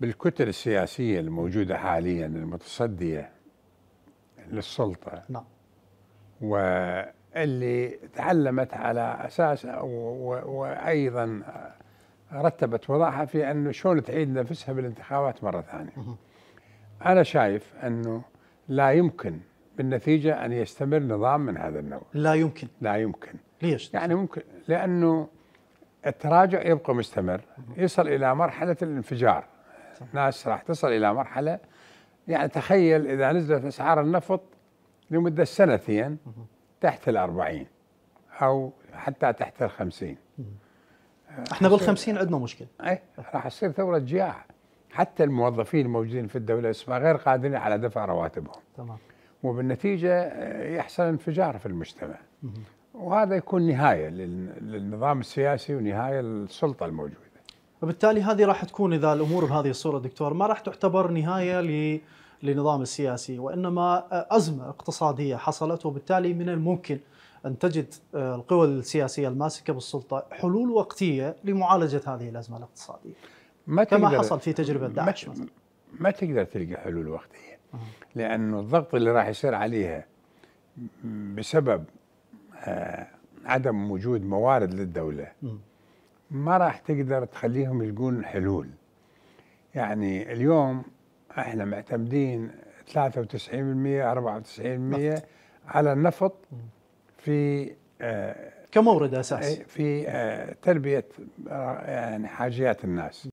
بالكتل السياسية الموجودة حاليا المتصدية للسلطة نعم واللي تعلمت على أساس وأيضا رتبت وضعها في أنه شلون تعيد نفسها بالانتخابات مرة ثانية أنا شايف أنه لا يمكن بالنتيجة أن يستمر نظام من هذا النوع لا يمكن لا يمكن ليش؟ يعني ممكن لأنه التراجع يبقى مستمر يصل إلى مرحلة الانفجار الناس راح تصل الى مرحله يعني تخيل اذا نزلت اسعار النفط لمده سنتين تحت ال 40 او حتى تحت ال 50 احنا بال 50 عندنا مشكله اي راح تصير ثوره جياع حتى الموظفين الموجودين في الدوله اسمها غير قادرين على دفع رواتبهم تمام وبالنتيجه يحصل انفجار في المجتمع وهذا يكون نهايه للنظام السياسي ونهايه للسلطه الموجوده وبالتالي هذه راح تكون اذا الامور بهذه الصوره دكتور ما راح تعتبر نهايه ل للنظام السياسي وانما ازمه اقتصاديه حصلت وبالتالي من الممكن ان تجد آه، القوى السياسيه الماسكه بالسلطه حلول وقتيه لمعالجه هذه الازمه الاقتصاديه. ما كما حصل في تجربه داعش مثلا. ما تقدر تلقى حلول وقتيه لانه الضغط اللي راح يصير عليها بسبب آه، عدم وجود موارد للدوله م. ما راح تقدر تخليهم يلقون حلول يعني اليوم احنا معتمدين 93% 94% على النفط في آه، كمورد اساسي إيه، في آه، تلبيه آه، يعني حاجيات الناس